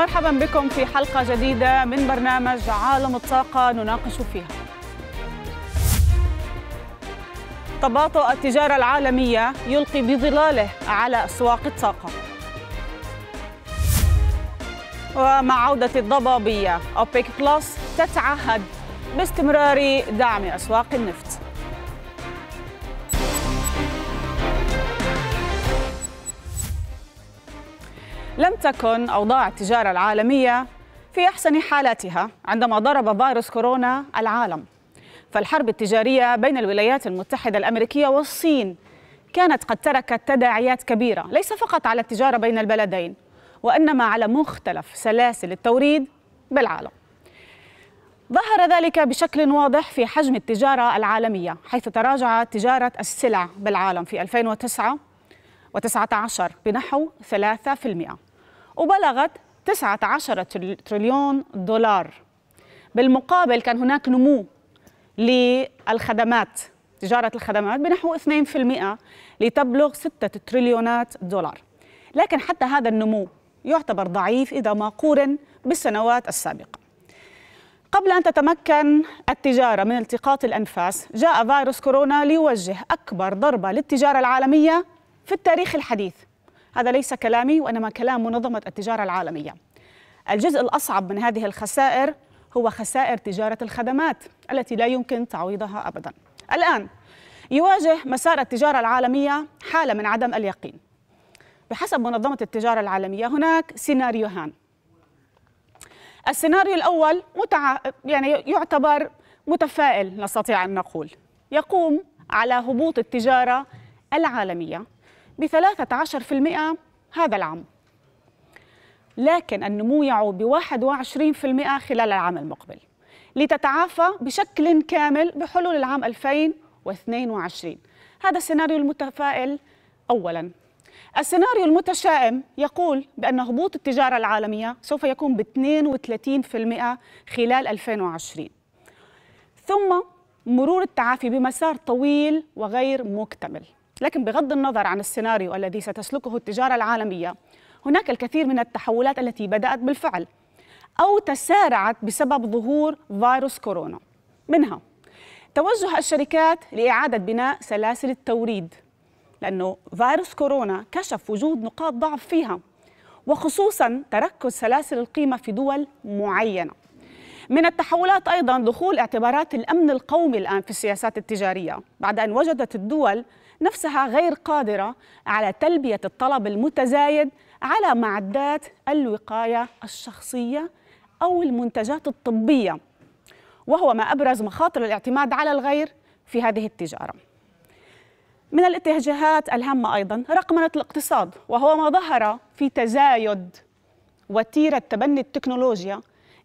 مرحبا بكم في حلقة جديدة من برنامج عالم الطاقة نناقش فيها تباطؤ التجارة العالمية يلقي بظلاله على أسواق الطاقة ومع عودة الضبابية أوبيك بلس تتعهد باستمرار دعم أسواق النفط لم تكن أوضاع التجارة العالمية في أحسن حالاتها عندما ضرب فيروس كورونا العالم فالحرب التجارية بين الولايات المتحدة الأمريكية والصين كانت قد تركت تداعيات كبيرة ليس فقط على التجارة بين البلدين وإنما على مختلف سلاسل التوريد بالعالم ظهر ذلك بشكل واضح في حجم التجارة العالمية حيث تراجعت تجارة السلع بالعالم في 2009 و19 بنحو 3% وبلغت 19 تريليون دولار بالمقابل كان هناك نمو للخدمات تجارة الخدمات بنحو 2% لتبلغ 6 تريليونات دولار لكن حتى هذا النمو يعتبر ضعيف إذا ما قورن بالسنوات السابقة قبل أن تتمكن التجارة من التقاط الأنفاس جاء فيروس كورونا ليوجه أكبر ضربة للتجارة العالمية في التاريخ الحديث هذا ليس كلامي وإنما كلام منظمة التجارة العالمية الجزء الأصعب من هذه الخسائر هو خسائر تجارة الخدمات التي لا يمكن تعويضها أبدا الآن يواجه مسار التجارة العالمية حالة من عدم اليقين بحسب منظمة التجارة العالمية هناك سيناريوهان السيناريو الأول متع... يعني يعتبر متفائل نستطيع أن نقول يقوم على هبوط التجارة العالمية ب 13% هذا العام لكن النمو يعود ب 21% خلال العام المقبل لتتعافى بشكل كامل بحلول العام 2022 هذا السيناريو المتفائل أولاً السيناريو المتشائم يقول بأن هبوط التجارة العالمية سوف يكون ب 32% خلال 2020 ثم مرور التعافي بمسار طويل وغير مكتمل لكن بغض النظر عن السيناريو الذي ستسلكه التجارة العالمية هناك الكثير من التحولات التي بدأت بالفعل أو تسارعت بسبب ظهور فيروس كورونا منها توجه الشركات لإعادة بناء سلاسل التوريد لأنه فيروس كورونا كشف وجود نقاط ضعف فيها وخصوصا تركز سلاسل القيمة في دول معينة من التحولات أيضا دخول اعتبارات الأمن القومي الآن في السياسات التجارية بعد أن وجدت الدول نفسها غير قادرة على تلبية الطلب المتزايد على معدات الوقاية الشخصية أو المنتجات الطبية وهو ما أبرز مخاطر الاعتماد على الغير في هذه التجارة من الاتجاهات الهامة أيضا رقمنة الاقتصاد وهو ما ظهر في تزايد وتيرة تبني التكنولوجيا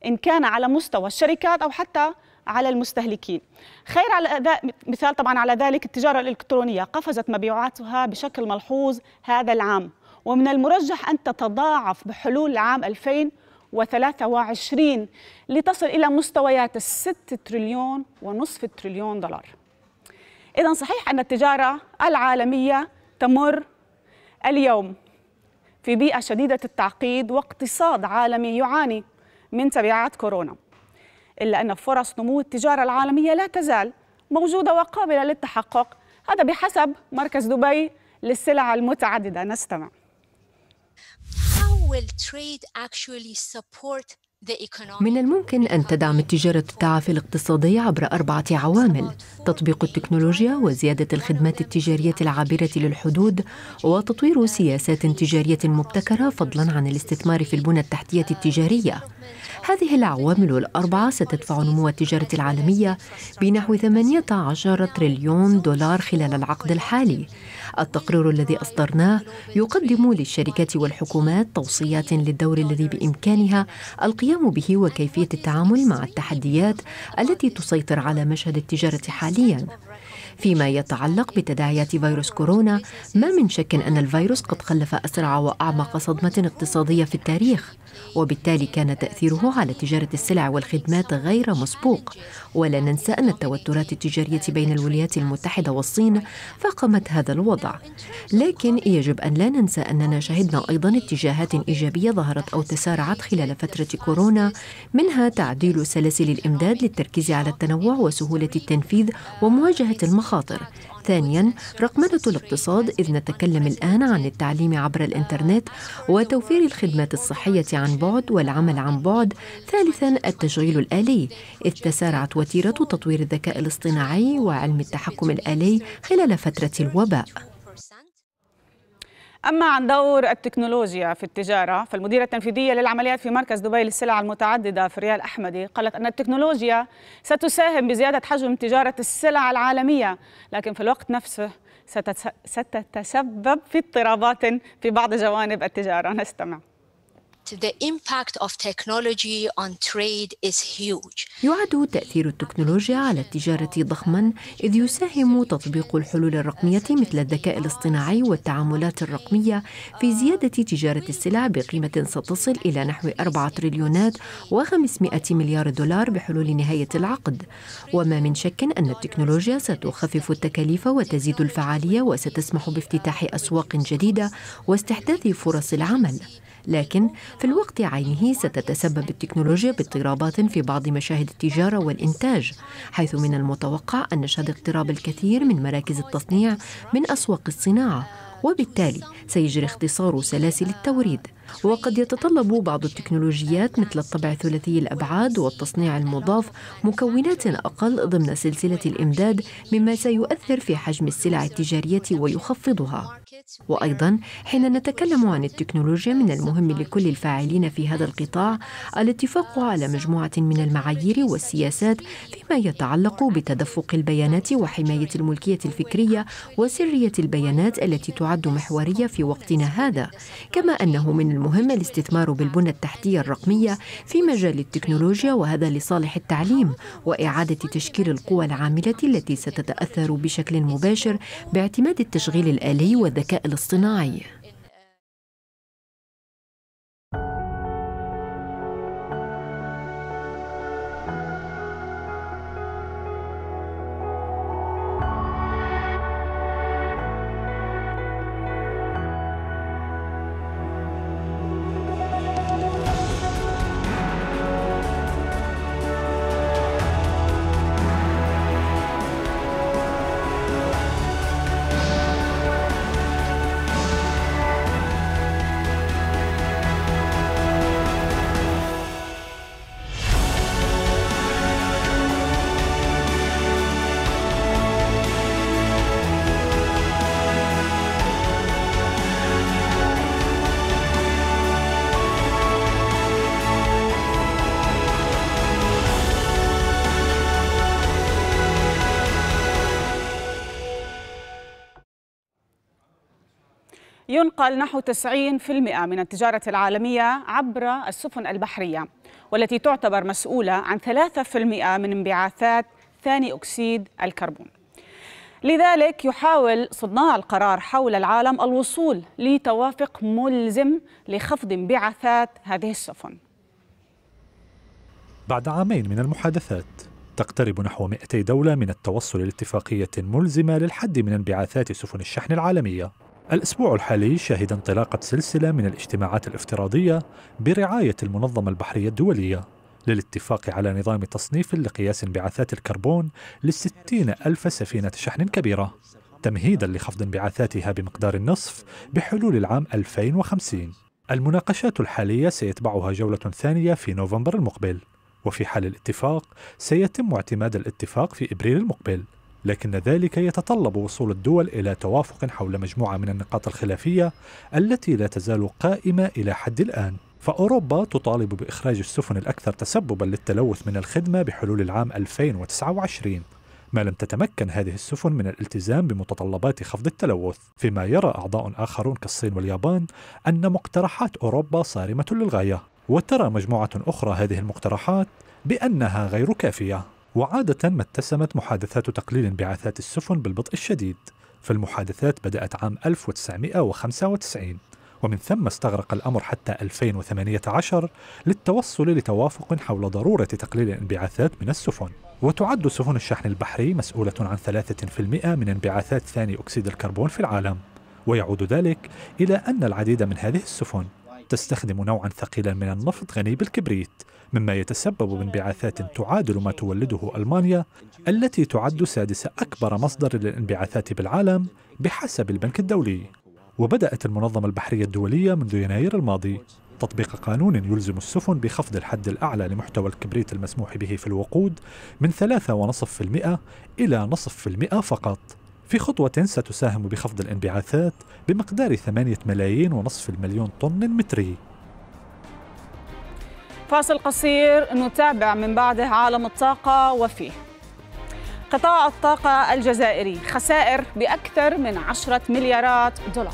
إن كان على مستوى الشركات أو حتى على المستهلكين خير على أداء مثال طبعا على ذلك التجارة الإلكترونية قفزت مبيعاتها بشكل ملحوظ هذا العام ومن المرجح أن تتضاعف بحلول عام 2023 لتصل إلى مستويات الست تريليون ونصف تريليون دولار إذا صحيح أن التجارة العالمية تمر اليوم في بيئة شديدة التعقيد واقتصاد عالمي يعاني من تبعات كورونا إلا أن فرص نمو التجارة العالمية لا تزال موجودة وقابلة للتحقق هذا بحسب مركز دبي للسلع المتعددة نستمع How will trade actually support من الممكن أن تدعم التجارة التعافي الاقتصادية عبر أربعة عوامل تطبيق التكنولوجيا وزيادة الخدمات التجارية العابرة للحدود وتطوير سياسات تجارية مبتكرة فضلا عن الاستثمار في البنى التحتية التجارية هذه العوامل الأربعة ستدفع نمو التجارة العالمية بنحو 18 تريليون دولار خلال العقد الحالي التقرير الذي أصدرناه يقدم للشركات والحكومات توصيات للدور الذي بإمكانها القيام به وكيفية التعامل مع التحديات التي تسيطر على مشهد التجارة حالياً. فيما يتعلق بتداعيات فيروس كورونا ما من شك ان الفيروس قد خلف اسرع واعمق صدمه اقتصاديه في التاريخ وبالتالي كان تأثيره على تجارة السلع والخدمات غير مسبوق ولا ننسى أن التوترات التجارية بين الولايات المتحدة والصين فاقمت هذا الوضع لكن يجب أن لا ننسى أننا شهدنا أيضا اتجاهات إيجابية ظهرت أو تسارعت خلال فترة كورونا منها تعديل سلاسل الإمداد للتركيز على التنوع وسهولة التنفيذ ومواجهة المخاطر ثانيا رقمنة الاقتصاد إذ نتكلم الآن عن التعليم عبر الإنترنت وتوفير الخدمات الصحية عن بعد والعمل عن بعد ثالثا التشغيل الآلي إذ تسارعت وتيرة تطوير الذكاء الاصطناعي وعلم التحكم الآلي خلال فترة الوباء أما عن دور التكنولوجيا في التجارة فالمديرة التنفيذية للعمليات في مركز دبي للسلع المتعددة فريال أحمدي قالت أن التكنولوجيا ستساهم بزيادة حجم تجارة السلع العالمية لكن في الوقت نفسه ستتسبب في اضطرابات في بعض جوانب التجارة نستمع the impact of technology on trade is huge. يعد تأثير التكنولوجيا على التجارة ضخما إذ يساهم تطبيق الحلول الرقمية مثل الذكاء الاصطناعي والتعاملات الرقمية في زيادة تجارة السلع بقيمة ستصل إلى نحو 4 تريليونات و500 مليار دولار بحلول نهاية العقد وما من شك أن التكنولوجيا ستخفف التكاليف وتزيد الفعالية وستسمح بافتتاح أسواق جديدة واستحداث فرص العمل لكن في الوقت عينه ستتسبب التكنولوجيا باضطرابات في بعض مشاهد التجارة والإنتاج حيث من المتوقع أن نشهد اقتراب الكثير من مراكز التصنيع من أسواق الصناعة وبالتالي سيجري اختصار سلاسل التوريد وقد يتطلب بعض التكنولوجيات مثل الطبع ثلاثي الأبعاد والتصنيع المضاف مكونات أقل ضمن سلسلة الإمداد مما سيؤثر في حجم السلع التجارية ويخفضها وأيضا حين نتكلم عن التكنولوجيا من المهم لكل الفاعلين في هذا القطاع الاتفاق على مجموعة من المعايير والسياسات فيما يتعلق بتدفق البيانات وحماية الملكية الفكرية وسرية البيانات التي تعد محورية في وقتنا هذا كما أنه من المهم الاستثمار بالبنى التحتية الرقمية في مجال التكنولوجيا وهذا لصالح التعليم وإعادة تشكيل القوى العاملة التي ستتأثر بشكل مباشر باعتماد التشغيل الآلي والذكاء الاصطناعي ينقل نحو 90% من التجارة العالمية عبر السفن البحرية والتي تعتبر مسؤولة عن 3% من انبعاثات ثاني أكسيد الكربون لذلك يحاول صناع القرار حول العالم الوصول لتوافق ملزم لخفض انبعاثات هذه السفن بعد عامين من المحادثات تقترب نحو 200 دولة من التوصل لاتفاقية ملزمة للحد من انبعاثات سفن الشحن العالمية الأسبوع الحالي شهد انطلاقة سلسلة من الاجتماعات الافتراضية برعاية المنظمة البحرية الدولية للاتفاق على نظام تصنيف لقياس انبعاثات الكربون لستين ألف سفينة شحن كبيرة تمهيدا لخفض انبعاثاتها بمقدار النصف بحلول العام 2050 المناقشات الحالية سيتبعها جولة ثانية في نوفمبر المقبل وفي حال الاتفاق سيتم اعتماد الاتفاق في إبريل المقبل لكن ذلك يتطلب وصول الدول إلى توافق حول مجموعة من النقاط الخلافية التي لا تزال قائمة إلى حد الآن فأوروبا تطالب بإخراج السفن الأكثر تسببا للتلوث من الخدمة بحلول العام 2029 ما لم تتمكن هذه السفن من الالتزام بمتطلبات خفض التلوث فيما يرى أعضاء آخرون كالصين واليابان أن مقترحات أوروبا صارمة للغاية وترى مجموعة أخرى هذه المقترحات بأنها غير كافية وعادة ما اتسمت محادثات تقليل انبعاثات السفن بالبطء الشديد فالمحادثات بدأت عام 1995 ومن ثم استغرق الأمر حتى 2018 للتوصل لتوافق حول ضرورة تقليل الانبعاثات من السفن وتعد سفن الشحن البحري مسؤولة عن 3% من انبعاثات ثاني أكسيد الكربون في العالم ويعود ذلك إلى أن العديد من هذه السفن تستخدم نوعا ثقيلا من النفط غني بالكبريت مما يتسبب بانبعاثات تعادل ما تولده ألمانيا التي تعد سادس أكبر مصدر للانبعاثات بالعالم بحسب البنك الدولي وبدأت المنظمة البحرية الدولية منذ يناير الماضي تطبيق قانون يلزم السفن بخفض الحد الأعلى لمحتوى الكبريت المسموح به في الوقود من 3.5% إلى نصف في المئة فقط في خطوة ستساهم بخفض الانبعاثات بمقدار 8 ملايين ونصف المليون طن متري فاصل قصير نتابع من بعده عالم الطاقة وفيه قطاع الطاقة الجزائري خسائر بأكثر من 10 مليارات دولار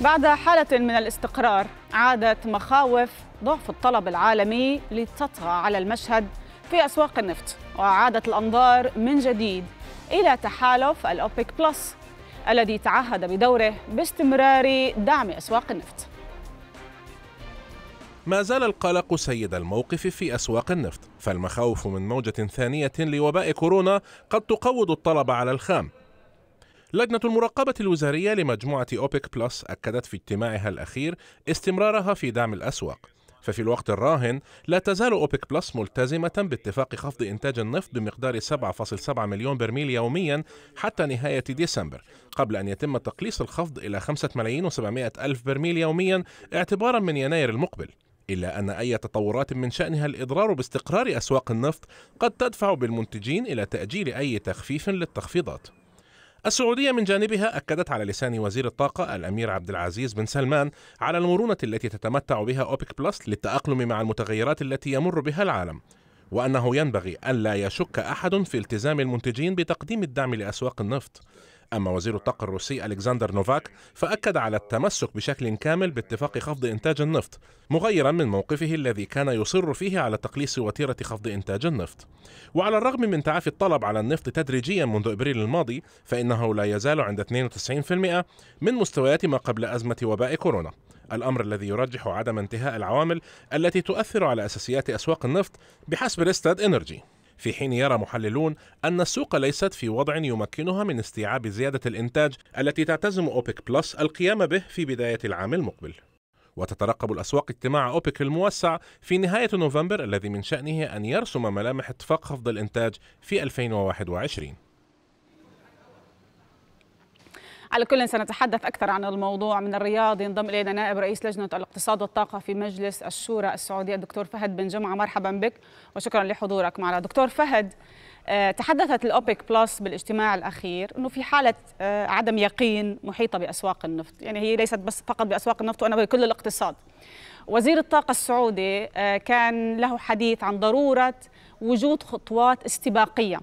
بعد حالة من الاستقرار عادت مخاوف ضعف الطلب العالمي لتطغى على المشهد في أسواق النفط وعادت الأنظار من جديد إلى تحالف الأوبيك بلس الذي تعهد بدوره باستمرار دعم أسواق النفط ما زال القلق سيد الموقف في أسواق النفط فالمخاوف من موجة ثانية لوباء كورونا قد تقوض الطلب على الخام لجنة المراقبة الوزارية لمجموعة أوبك بلس أكدت في اجتماعها الأخير استمرارها في دعم الأسواق ففي الوقت الراهن لا تزال أوبك بلس ملتزمة باتفاق خفض إنتاج النفط بمقدار 7.7 مليون برميل يوميا حتى نهاية ديسمبر قبل أن يتم تقليص الخفض إلى 5 ملايين و700 ألف برميل يوميا اعتبارا من يناير المقبل إلا أن أي تطورات من شأنها الإضرار باستقرار أسواق النفط قد تدفع بالمنتجين إلى تأجيل أي تخفيف للتخفيضات السعودية من جانبها أكدت على لسان وزير الطاقة الأمير عبد العزيز بن سلمان على المرونة التي تتمتع بها أوبك بلس للتأقلم مع المتغيرات التي يمر بها العالم وأنه ينبغي ألا يشك أحد في التزام المنتجين بتقديم الدعم لأسواق النفط أما وزير الطاقة الروسي ألكسندر نوفاك فأكد على التمسك بشكل كامل باتفاق خفض إنتاج النفط مغيرا من موقفه الذي كان يصر فيه على تقليص وتيرة خفض إنتاج النفط وعلى الرغم من تعافي الطلب على النفط تدريجيا منذ إبريل الماضي فإنه لا يزال عند 92% من مستويات ما قبل أزمة وباء كورونا الأمر الذي يرجح عدم انتهاء العوامل التي تؤثر على أساسيات أسواق النفط بحسب ريستاد إنرجي في حين يرى محللون أن السوق ليست في وضع يمكنها من استيعاب زيادة الإنتاج التي تعتزم أوبك بلس القيام به في بداية العام المقبل وتترقب الأسواق اجتماع أوبك الموسع في نهاية نوفمبر الذي من شأنه أن يرسم ملامح اتفاق خفض الإنتاج في 2021 على كل سنتحدث أكثر عن الموضوع من الرياض ينضم إلينا نائب رئيس لجنة الاقتصاد والطاقة في مجلس الشورى السعودية الدكتور فهد بن جمعة مرحبا بك وشكرا لحضورك معنا دكتور فهد آه، تحدثت الأوبك بلس بالاجتماع الأخير أنه في حالة آه، عدم يقين محيطة بأسواق النفط يعني هي ليست بس فقط بأسواق النفط وإنما بكل الاقتصاد وزير الطاقة السعودي آه، كان له حديث عن ضرورة وجود خطوات استباقية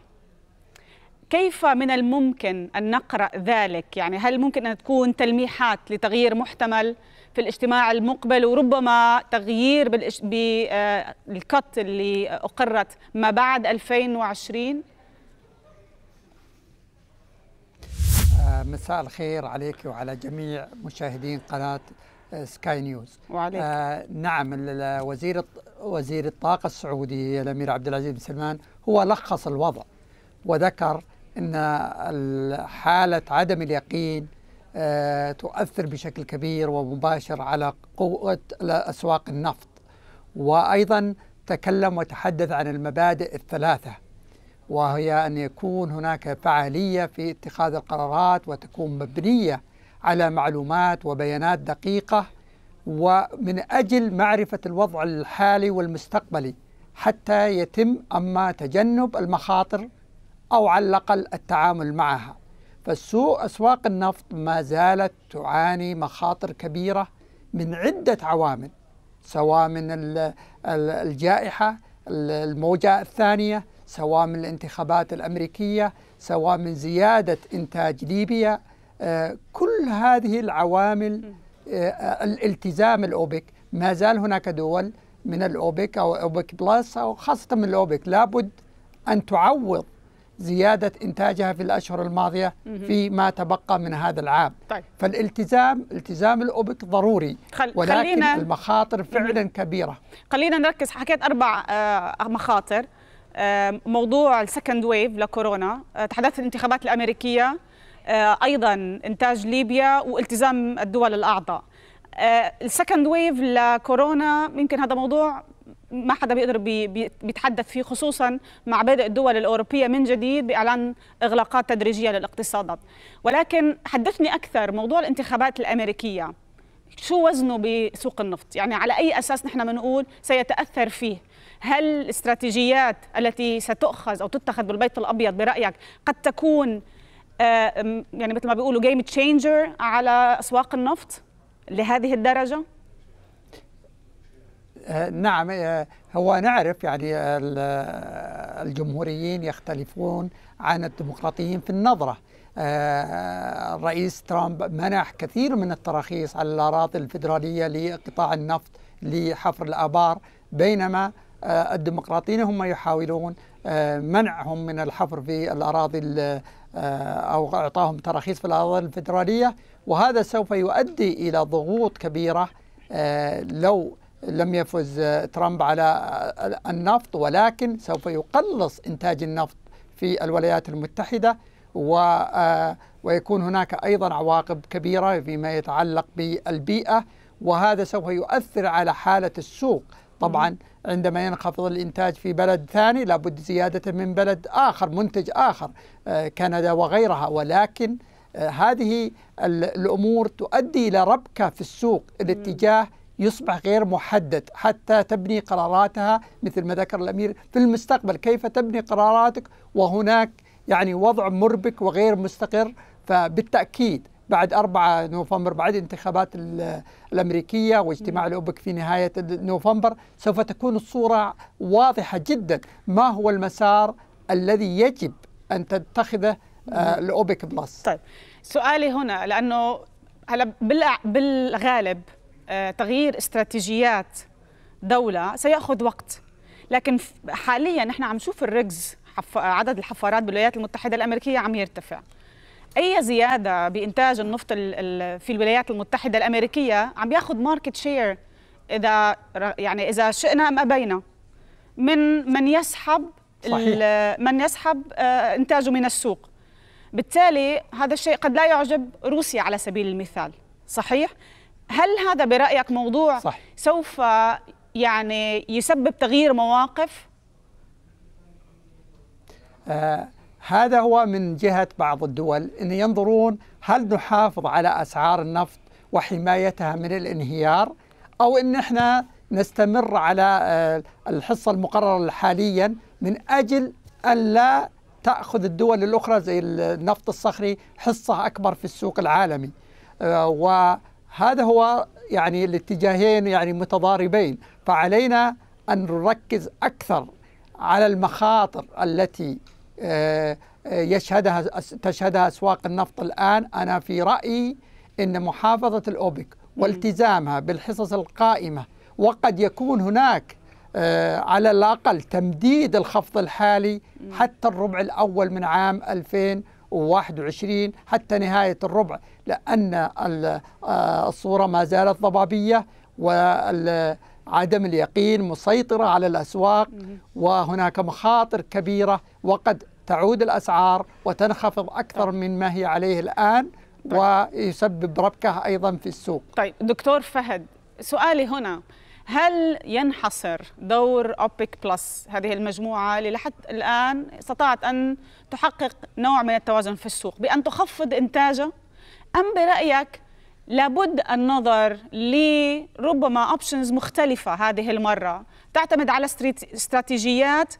كيف من الممكن أن نقرأ ذلك؟ يعني هل ممكن أن تكون تلميحات لتغيير محتمل في الاجتماع المقبل وربما تغيير بالكت آه، اللي أقرت ما بعد 2020؟ آه، مساء الخير عليك وعلى جميع مشاهدين قناة آه، سكاي نيوز وعليك. آه نعم وزير وزير الطاقة السعودي الأمير عبد العزيز بن سلمان هو لخص الوضع وذكر ان حاله عدم اليقين آه، تؤثر بشكل كبير ومباشر على قوه اسواق النفط وايضا تكلم وتحدث عن المبادئ الثلاثه وهي ان يكون هناك فعاليه في اتخاذ القرارات وتكون مبنيه على معلومات وبيانات دقيقه ومن اجل معرفه الوضع الحالي والمستقبلي حتى يتم اما تجنب المخاطر أو على الأقل التعامل معها فالسوق أسواق النفط ما زالت تعاني مخاطر كبيرة من عدة عوامل سواء من الجائحة الموجة الثانية سواء من الانتخابات الأمريكية سواء من زيادة إنتاج ليبيا آه، كل هذه العوامل آه، الالتزام الأوبك ما زال هناك دول من الأوبك أو أوبك بلس أو خاصة من الأوبك لابد أن تعوض زيادة إنتاجها في الأشهر الماضية فيما تبقى من هذا العام طيب. فالالتزام التزام الأوبك ضروري خل... ولكن خلينا... المخاطر فعلا كبيرة خلينا نركز حكيت أربع آه، مخاطر آه، موضوع السكند ويف لكورونا آه، تحدثت الانتخابات الأمريكية أيضا إنتاج ليبيا والتزام الدول الأعضاء السكند ويف لكورونا يمكن هذا موضوع ما حدا بيقدر بي بيتحدث فيه خصوصا مع بدء الدول الأوروبية من جديد بإعلان إغلاقات تدريجية للاقتصادات ولكن حدثني أكثر موضوع الانتخابات الأمريكية شو وزنه بسوق النفط يعني على أي أساس نحن بنقول سيتأثر فيه هل الاستراتيجيات التي ستؤخذ أو تتخذ بالبيت الأبيض برأيك قد تكون آه، يعني مثل ما بيقولوا جيم تشينجر على أسواق النفط لهذه الدرجة؟ آه، نعم آه، هو نعرف يعني آه، الجمهوريين يختلفون عن الديمقراطيين في النظرة الرئيس ترامب منح كثير من التراخيص على الأراضي الفيدرالية لقطاع النفط لحفر الآبار بينما الديمقراطيين هم يحاولون منعهم من الحفر في الأراضي أو إعطاهم تراخيص في الأراضي الفيدرالية وهذا سوف يؤدي إلى ضغوط كبيرة لو لم يفز ترامب على النفط ولكن سوف يقلص إنتاج النفط في الولايات المتحدة و آه، ويكون هناك أيضا عواقب كبيرة فيما يتعلق بالبيئة وهذا سوف يؤثر على حالة السوق طبعا عندما ينخفض الإنتاج في بلد ثاني لابد زيادة من بلد آخر منتج آخر آه، كندا وغيرها ولكن آه، هذه الأمور تؤدي إلى ربكة في السوق الاتجاه يصبح غير محدد حتى تبني قراراتها مثل ما ذكر الامير في المستقبل كيف تبني قراراتك وهناك يعني وضع مربك وغير مستقر فبالتاكيد بعد 4 نوفمبر بعد انتخابات الامريكيه واجتماع الاوبك في نهايه نوفمبر سوف تكون الصوره واضحه جدا ما هو المسار الذي يجب ان تتخذه آه، الاوبك بلس طيب سؤالي هنا لانه هلا بالغالب آه، تغيير استراتيجيات دوله سياخذ وقت لكن حاليا نحن عم نشوف الرجز عدد الحفارات بالولايات المتحده الامريكيه عم يرتفع اي زياده بانتاج النفط في الولايات المتحده الامريكيه عم ياخذ ماركت شير اذا يعني اذا شئنا ام ابينا من من يسحب صحيح. من يسحب آه، انتاجه من السوق بالتالي هذا الشيء قد لا يعجب روسيا على سبيل المثال صحيح هل هذا برايك موضوع صح. سوف يعني يسبب تغيير مواقف آه هذا هو من جهه بعض الدول ان ينظرون هل نحافظ على اسعار النفط وحمايتها من الانهيار او ان احنا نستمر على آه، الحصه المقرره حاليا من اجل ان لا تاخذ الدول الاخرى زي النفط الصخري حصه اكبر في السوق العالمي آه، و هذا هو يعني الاتجاهين يعني متضاربين فعلينا أن نركز أكثر على المخاطر التي آه، يشهدها تشهدها أسواق النفط الآن أنا في رأيي أن محافظة الأوبك والتزامها بالحصص القائمة وقد يكون هناك آه، على الأقل تمديد الخفض الحالي حتى الربع الأول من عام 2020 و21 حتى نهاية الربع لأن آه، الصورة ما زالت ضبابية وعدم اليقين مسيطرة على الأسواق وهناك مخاطر كبيرة وقد تعود الأسعار وتنخفض أكثر من ما هي عليه الآن طيب. ويسبب ربكة أيضا في السوق طيب دكتور فهد سؤالي هنا هل ينحصر دور اوبيك بلس هذه المجموعة اللي لحد الآن استطاعت أن تحقق نوع من التوازن في السوق بأن تخفض إنتاجها أم برأيك لابد النظر لربما أوبشنز مختلفة هذه المرة تعتمد على استراتيجيات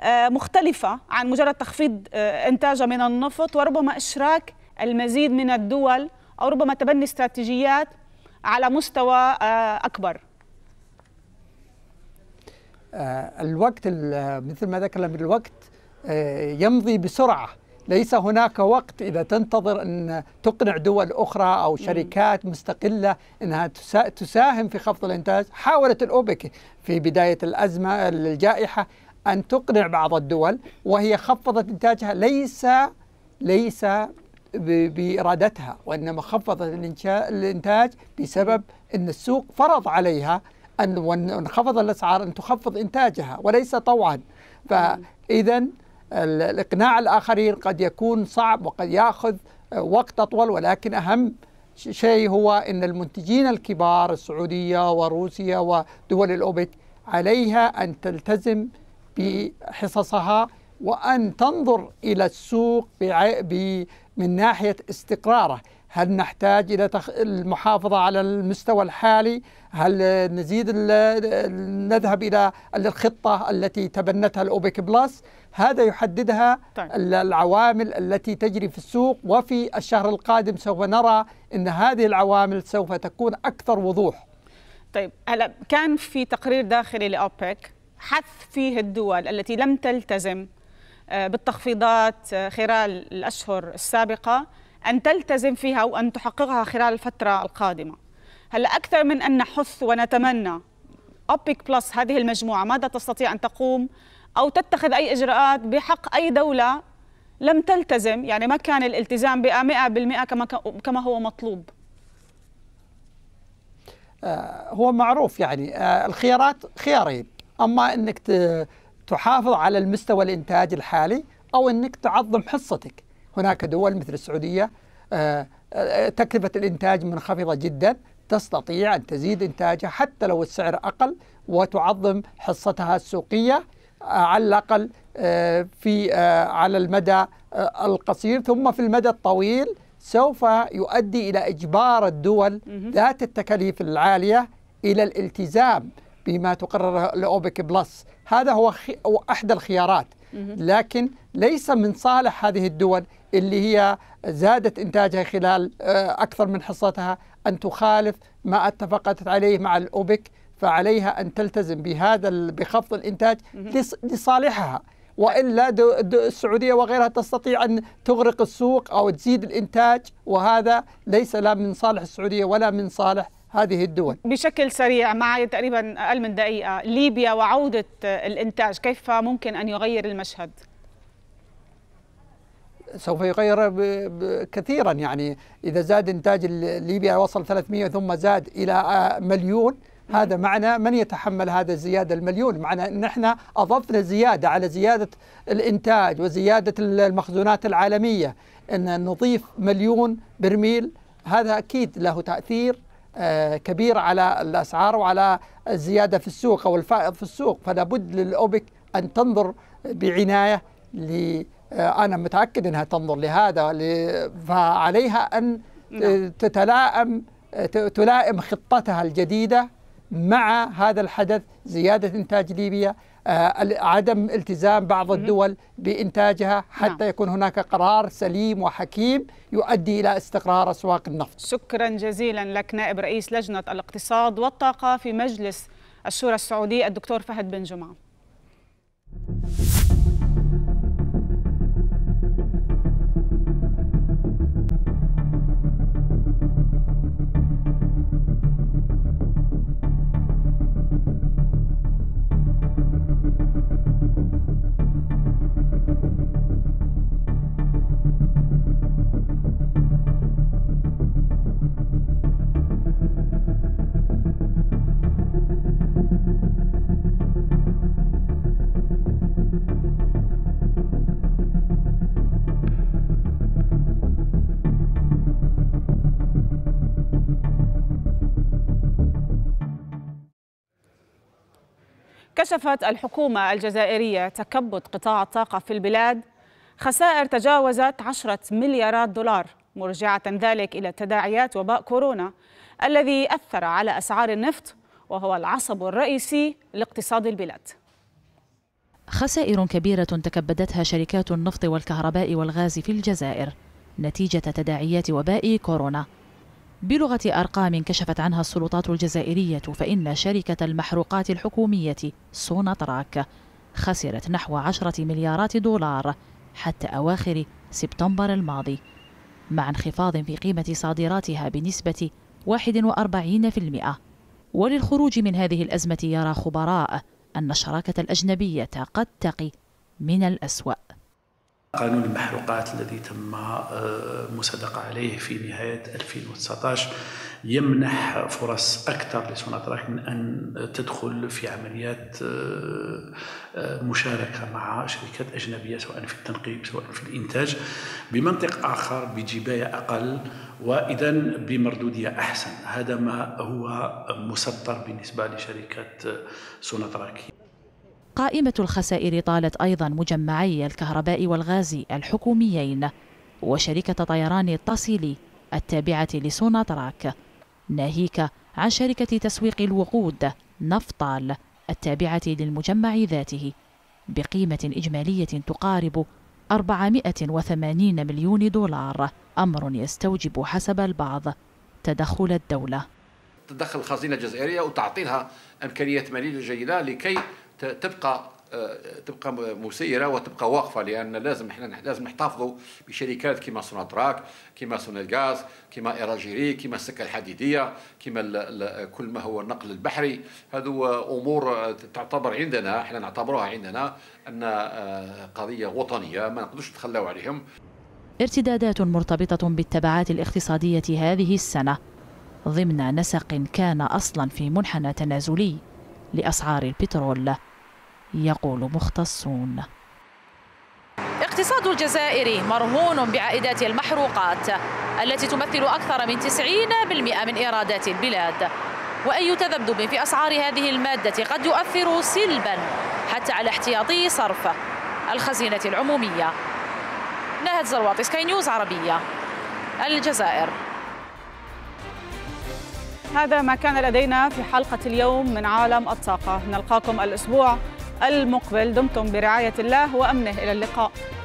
آه، مختلفة عن مجرد تخفيض آه، إنتاجها من النفط وربما إشراك المزيد من الدول أو ربما تبني استراتيجيات على مستوى آه، أكبر آه، الوقت مثل ما ذكرنا بالوقت الوقت آه، يمضي بسرعة ليس هناك وقت إذا تنتظر أن تقنع دول أخرى أو شركات مستقلة أنها تساهم في خفض الإنتاج حاولت الأوبك في بداية الأزمة الجائحة أن تقنع بعض الدول وهي خفضت إنتاجها ليس ليس بإرادتها وإنما خفضت الإنتاج بسبب أن السوق فرض عليها أن انخفض الأسعار أن تخفض إنتاجها وليس طوعا فإذا الإقناع الآخرين قد يكون صعب وقد يأخذ آه، وقت أطول ولكن أهم شيء هو أن المنتجين الكبار السعودية وروسيا ودول الأوبك عليها أن تلتزم بحصصها وأن تنظر إلى السوق من ناحية استقراره هل نحتاج إلى المحافظة على المستوى الحالي هل نزيد نذهب إلى الخطة التي تبنتها الأوبك بلس هذا يحددها طيب. العوامل التي تجري في السوق وفي الشهر القادم سوف نرى أن هذه العوامل سوف تكون أكثر وضوح طيب هلا كان في تقرير داخلي لأوبك حث فيه الدول التي لم تلتزم آه، بالتخفيضات آه، خلال الأشهر السابقة أن تلتزم فيها وأن تحققها خلال الفترة القادمة هلا أكثر من أن نحث ونتمنى أوبيك بلس هذه المجموعة ماذا تستطيع أن تقوم أو تتخذ أي إجراءات بحق أي دولة لم تلتزم يعني ما كان الالتزام بها 100% كما كما هو مطلوب آه، هو معروف يعني آه، الخيارات خيارين اما انك تحافظ على المستوى الانتاج الحالي او انك تعظم حصتك هناك دول مثل السعودية آه، آه، تكلفة الإنتاج منخفضة جدا تستطيع أن تزيد إنتاجها حتى لو السعر أقل وتعظم حصتها السوقية آه، على الأقل في على المدى القصير ثم في المدى الطويل سوف يؤدي إلى إجبار الدول ذات التكاليف العالية إلى الالتزام بما تقرره الأوبك بلس هذا هو أحد الخيارات لكن ليس من صالح هذه الدول اللي هي زادت إنتاجها خلال آه، أكثر من حصتها أن تخالف ما اتفقت عليه مع الأوبك فعليها أن تلتزم بهذا بخفض الإنتاج لصالحها والا السعوديه وغيرها تستطيع ان تغرق السوق او تزيد الانتاج وهذا ليس لا من صالح السعوديه ولا من صالح هذه الدول بشكل سريع معي تقريبا أقل من دقيقة ليبيا وعودة الإنتاج كيف ممكن أن يغير المشهد؟ سوف يغير كثيرا يعني إذا زاد إنتاج ليبيا وصل 300 ثم زاد إلى مليون هذا معنى من يتحمل هذا الزيادة المليون معنى أن احنا أضفنا زيادة على زيادة الإنتاج وزيادة المخزونات العالمية أن نضيف مليون برميل هذا أكيد له تأثير آه، كبير على الأسعار وعلى الزيادة في السوق أو الفائض في السوق فلا بد للأوبك أن تنظر بعناية ل آه، أنا متأكد أنها تنظر لهذا فعليها أن آه، نعم. تتلائم تلائم خطتها الجديدة مع هذا الحدث زيادة إنتاج ليبيا آه، عدم التزام بعض الدول بإنتاجها نعم. حتى يكون هناك قرار سليم وحكيم يؤدي إلى استقرار أسواق النفط شكرا جزيلا لك نائب رئيس لجنة الاقتصاد والطاقة في مجلس الشورى السعودي الدكتور فهد بن جمعه كشفت الحكومة الجزائرية تكبد قطاع الطاقة في البلاد خسائر تجاوزت 10 مليارات دولار مرجعة ذلك إلى تداعيات وباء كورونا الذي أثر على أسعار النفط وهو العصب الرئيسي لاقتصاد البلاد خسائر كبيرة تكبدتها شركات النفط والكهرباء والغاز في الجزائر نتيجة تداعيات وباء كورونا بلغة أرقام كشفت عنها السلطات الجزائرية فإن شركة المحروقات الحكومية سوناتراك خسرت نحو عشرة مليارات دولار حتى أواخر سبتمبر الماضي مع انخفاض في قيمة صادراتها بنسبة 41% وللخروج من هذه الأزمة يرى خبراء أن الشراكة الأجنبية قد تقي من الأسوأ قانون المحروقات الذي تم آه، مصادقة عليه في نهاية 2019 يمنح فرص أكثر لسوناتراك من أن تدخل في عمليات آه، آه، مشاركة مع شركات أجنبية سواء في التنقيب سواء في الإنتاج بمنطق آخر بجباية أقل وإذا بمردودية أحسن هذا ما هو مسطر بالنسبة لشركة سوناتراك قائمة الخسائر طالت أيضا مجمعي الكهرباء والغاز الحكوميين وشركة طيران التصيلي التابعة لسوناتراك ناهيك عن شركة تسويق الوقود نفطال التابعة للمجمع ذاته بقيمة إجمالية تقارب 480 مليون دولار أمر يستوجب حسب البعض تدخل الدولة تدخل الخزينة الجزائرية وتعطيها إمكانية مالية جيدة لكي تبقى آه، تبقى مسيره وتبقى واقفه لان لازم احنا لازم نحتفظوا بشركات كما سوناتراك كما سونالغاز كما ايراجيري كما السكه الحديديه كما كل ما هو النقل البحري هذو امور تعتبر عندنا احنا نعتبروها عندنا ان آه، قضيه وطنيه ما نقدرش نتخلاو عليهم ارتدادات مرتبطه بالتبعات الاقتصاديه هذه السنه ضمن نسق كان اصلا في منحنى تنازلي لأسعار البترول يقول مختصون اقتصاد الجزائر مرهون بعائدات المحروقات التي تمثل أكثر من 90% من إيرادات البلاد وأي تذبذب في أسعار هذه المادة قد يؤثر سلبا حتى على احتياطي صرف الخزينة العمومية نهد زرواطي سكاي نيوز عربية الجزائر هذا ما كان لدينا في حلقة اليوم من عالم الطاقة نلقاكم الأسبوع المقبل دمتم برعاية الله وأمنه إلى اللقاء